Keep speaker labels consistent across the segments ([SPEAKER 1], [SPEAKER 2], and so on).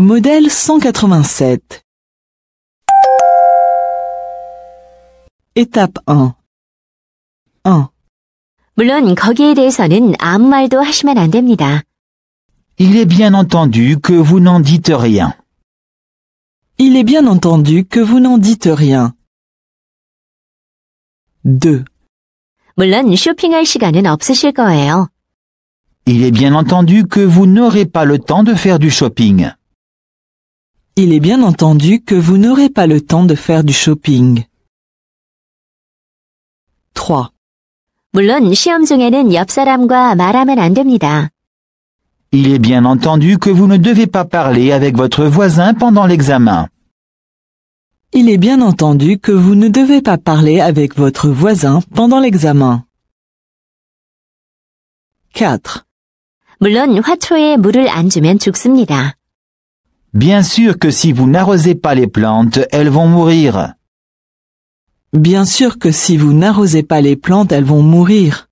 [SPEAKER 1] Modèle 187
[SPEAKER 2] Étape 1 1. Il
[SPEAKER 3] est bien entendu
[SPEAKER 1] que vous n'en dites rien. Il est bien entendu que vous n'en dites rien. 2.
[SPEAKER 2] Il
[SPEAKER 3] est bien entendu que vous n'aurez pas le temps de faire du shopping.
[SPEAKER 1] Il est bien entendu que vous n'aurez pas le temps de faire du shopping. 3.
[SPEAKER 2] Il
[SPEAKER 3] est bien entendu que vous ne devez pas parler avec votre voisin pendant l'examen.
[SPEAKER 2] Il est bien
[SPEAKER 1] entendu que vous ne devez pas parler avec votre voisin pendant l'examen. 4.
[SPEAKER 3] Bien sûr que si vous n'arrosez pas les plantes, elles vont mourir.
[SPEAKER 1] Bien sûr que si vous n'arrosez pas les plantes, elles vont mourir.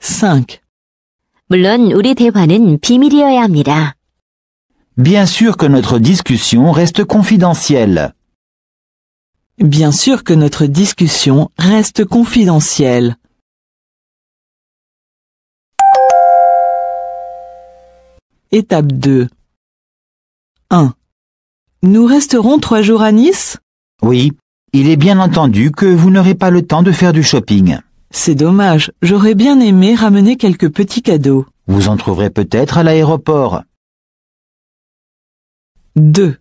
[SPEAKER 2] 5. Bien
[SPEAKER 3] sûr que notre discussion reste confidentielle.
[SPEAKER 1] Bien sûr que notre discussion reste confidentielle. Étape 2. 1. Nous resterons trois jours
[SPEAKER 3] à Nice Oui, il est bien entendu que vous n'aurez pas le temps de faire du shopping.
[SPEAKER 1] C'est dommage, j'aurais bien aimé ramener quelques petits cadeaux. Vous en trouverez peut-être à l'aéroport. 2.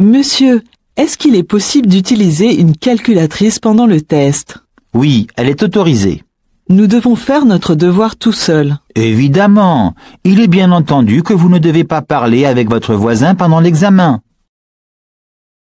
[SPEAKER 1] Monsieur, est-ce qu'il est possible d'utiliser une calculatrice pendant le test Oui, elle est
[SPEAKER 3] autorisée. Nous devons faire notre devoir tout seul. Évidemment. Il est bien entendu que vous ne devez pas parler avec votre voisin pendant l'examen.